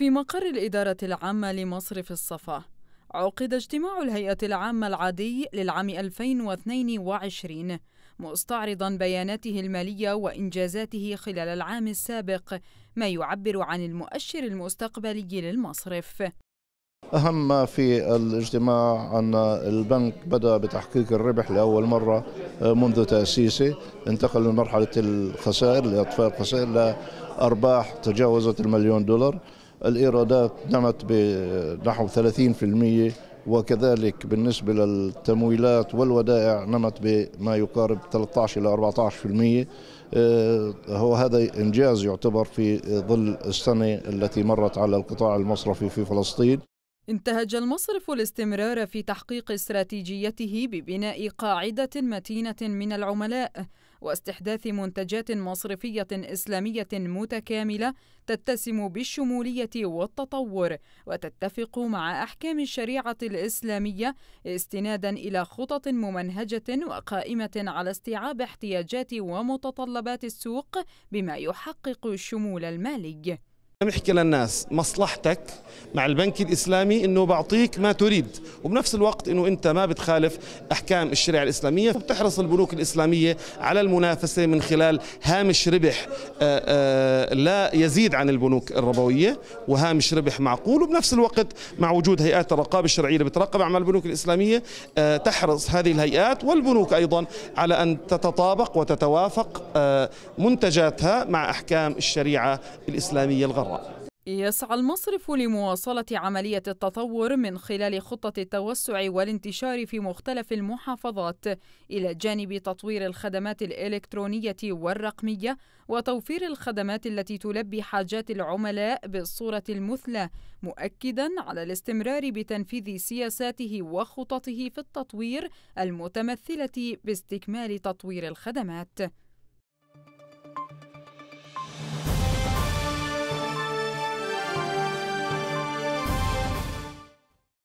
في مقر الإدارة العامة لمصرف الصفا عقد اجتماع الهيئة العامة العادي للعام 2022 مستعرضا بياناته المالية وإنجازاته خلال العام السابق ما يعبر عن المؤشر المستقبلي للمصرف أهم ما في الاجتماع أن البنك بدأ بتحقيق الربح لأول مرة آه، منذ تأسيسه انتقل من مرحلة الخسائر لإطفاء الخسائر لأرباح تجاوزت المليون دولار الإيرادات نمت بنحو 30% وكذلك بالنسبة للتمويلات والودائع نمت بما يقارب 13 إلى 14% آه، هو هذا إنجاز يعتبر في ظل السنة التي مرت على القطاع المصرفي في فلسطين انتهج المصرف الاستمرار في تحقيق استراتيجيته ببناء قاعدة متينة من العملاء واستحداث منتجات مصرفية إسلامية متكاملة تتسم بالشمولية والتطور وتتفق مع أحكام الشريعة الإسلامية استنادا إلى خطط ممنهجة وقائمة على استيعاب احتياجات ومتطلبات السوق بما يحقق الشمول المالي نحكي للناس مصلحتك مع البنك الاسلامي انه بعطيك ما تريد وبنفس الوقت انه انت ما بتخالف احكام الشريعه الاسلاميه وبتحرص البنوك الاسلاميه على المنافسه من خلال هامش ربح آآ آه، آآ آه، لا يزيد عن البنوك الربويه وهامش ربح معقول وبنفس الوقت مع وجود هيئات الرقابه الشرعيه اللي بتراقب اعمال البنوك الاسلاميه آه، تحرص هذه الهيئات والبنوك ايضا على ان تتطابق وتتوافق آه، منتجاتها مع احكام الشريعه الاسلاميه الغراء يسعى المصرف لمواصلة عملية التطور من خلال خطة التوسع والانتشار في مختلف المحافظات إلى جانب تطوير الخدمات الإلكترونية والرقمية وتوفير الخدمات التي تلبي حاجات العملاء بالصورة المثلى مؤكدا على الاستمرار بتنفيذ سياساته وخططه في التطوير المتمثلة باستكمال تطوير الخدمات